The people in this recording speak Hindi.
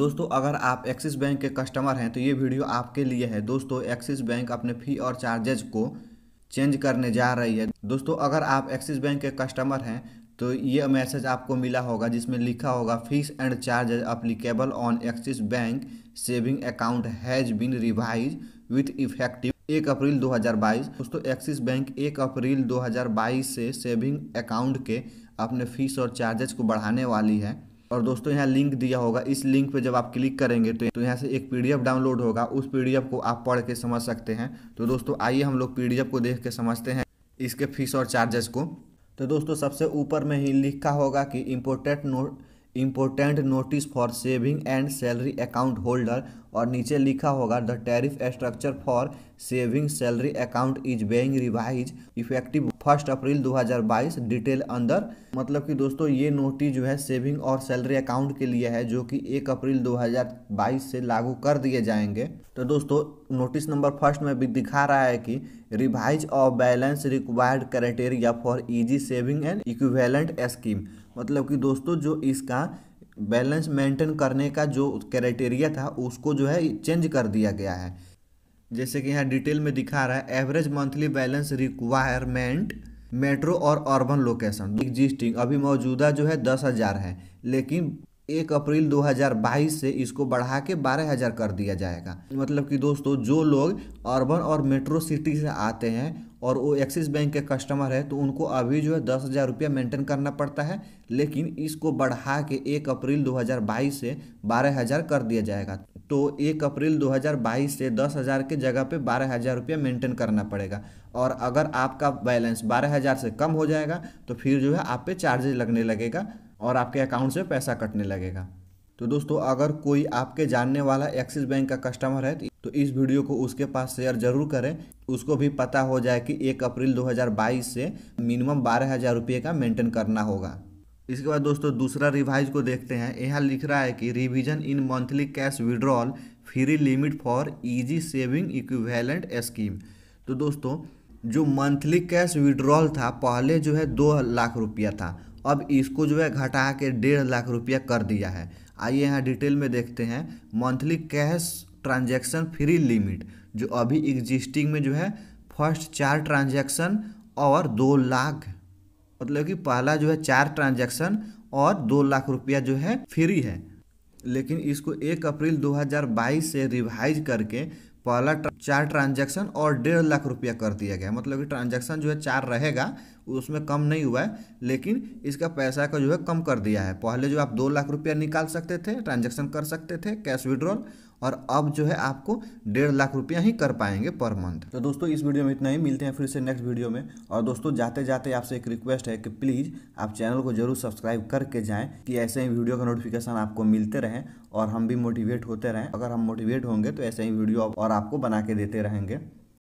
दोस्तों अगर आप एक्सिस बैंक के कस्टमर हैं तो ये वीडियो आपके लिए है दोस्तों एक्सिस बैंक अपने फ़ी और चार्जेज को चेंज करने जा रही है दोस्तों अगर आप एक्सिस बैंक के कस्टमर हैं तो ये मैसेज आपको मिला होगा जिसमें लिखा होगा fees and charges applicable on Axis Bank saving account has been revise with effective एक अप्रैल 2022 दोस्तों एक्सिस बैंक एक अप्रैल 2022 से सेविंग अकाउंट के अपने फीस और चार्जेस को बढ़ाने वाली है और दोस्तों यहाँ लिंक दिया होगा इस लिंक पे जब आप क्लिक करेंगे तो यहाँ से एक पीडीएफ डाउनलोड होगा उस पीडीएफ को आप पढ़ के समझ सकते हैं तो दोस्तों आइए हम लोग पीडीएफ को देख के समझते हैं इसके फीस और चार्जेस को तो दोस्तों सबसे ऊपर में ही लिखा होगा कि important note important notice for saving and salary account holder और नीचे लिखा होगा the tariff structure for saving salary account is being revise effective first April 2022 detail अंदर मतलब कि दोस्तों ये नोटिस जो है सेविंग और सैलरी अकाउंट के लिए है जो कि एक अप्रैल 2022 से लागू कर दिए जाएंगे तो दोस्तों नोटिस नंबर फर्स्ट में भी दिखा रहा है कि revise of balance required criteria for easy saving and equivalent scheme मतलब कि दोस्तों जो इसका बैलेंस मेंटेन करने का जो क्राइटेरिया था उसको जो है चेंज कर दिया गया है जैसे कि यहाँ डिटेल में दिखा रहा है average monthly balance requirement metro और अर्बन लोकेशन एग्जिस्टिंग अभी मौजूदा जो है दस हज़ार है लेकिन एक अप्रैल 2022 से इसको बढ़ा के बारह हज़ार कर दिया जाएगा मतलब कि दोस्तों जो लोग अर्बन और मेट्रो सिटी से आते हैं और वो एक्सिस बैंक के कस्टमर है तो उनको अभी जो है दस हज़ार रुपया मेंटेन करना पड़ता है लेकिन इसको बढ़ा के एक अप्रैल 2022 से बारह हज़ार कर दिया जाएगा तो एक अप्रैल 2022 से दस हज़ार के जगह पे बारह हज़ार रुपया मेंटेन करना पड़ेगा और अगर आपका बैलेंस बारह हज़ार से कम हो जाएगा तो फिर जो है आप पे चार्जेज लगने लगेगा और आपके अकाउंट से पैसा कटने लगेगा तो दोस्तों अगर कोई आपके जानने वाला एक्सिस बैंक का कस्टमर है तो इस वीडियो को उसके पास शेयर जरूर करें उसको भी पता हो जाए कि एक अप्रैल 2022 से मिनिमम बारह हज़ार रुपये का मेंटेन करना होगा इसके बाद दोस्तों दूसरा रिवाइज को देखते हैं यहाँ लिख रहा है कि revision in monthly cash withdrawal free limit for easy saving equivalent scheme तो दोस्तों जो मंथली कैश विड्रॉल था पहले जो है दो लाख रुपया था अब इसको जो है घटा के डेढ़ लाख रुपया कर दिया है आइए यहाँ डिटेल में देखते हैं monthly cash transaction free limit जो अभी एग्जिस्टिंग में जो है फर्स्ट चार ट्रांजैक्शन और दो लाख मतलब कि पहला जो है चार ट्रांजैक्शन और दो लाख रुपया जो है फ्री है लेकिन इसको एक अप्रैल 2022 से रिवाइज करके पहला चार ट्रांजैक्शन और डेढ़ लाख रुपया कर दिया गया मतलब कि ट्रांजैक्शन जो है चार रहेगा उसमें कम नहीं हुआ है लेकिन इसका पैसा का जो है कम कर दिया है पहले जो आप दो लाख रुपया निकाल सकते थे ट्रांजैक्शन कर सकते थे कैश विड्रॉल और अब जो है आपको डेढ़ लाख रुपया ही कर पाएंगे पर मंथ तो दोस्तों इस वीडियो में इतना ही मिलते हैं फिर से नेक्स्ट वीडियो में और दोस्तों जाते जाते आपसे एक रिक्वेस्ट है कि प्लीज़ आप चैनल को जरूर सब्सक्राइब करके जाएँ कि ऐसे ही वीडियो का नोटिफिकेशन आपको मिलते रहें और हम भी मोटिवेट होते रहें अगर हम मोटिवेट होंगे तो ऐसे ही वीडियो और आपको बना के देते रहेंगे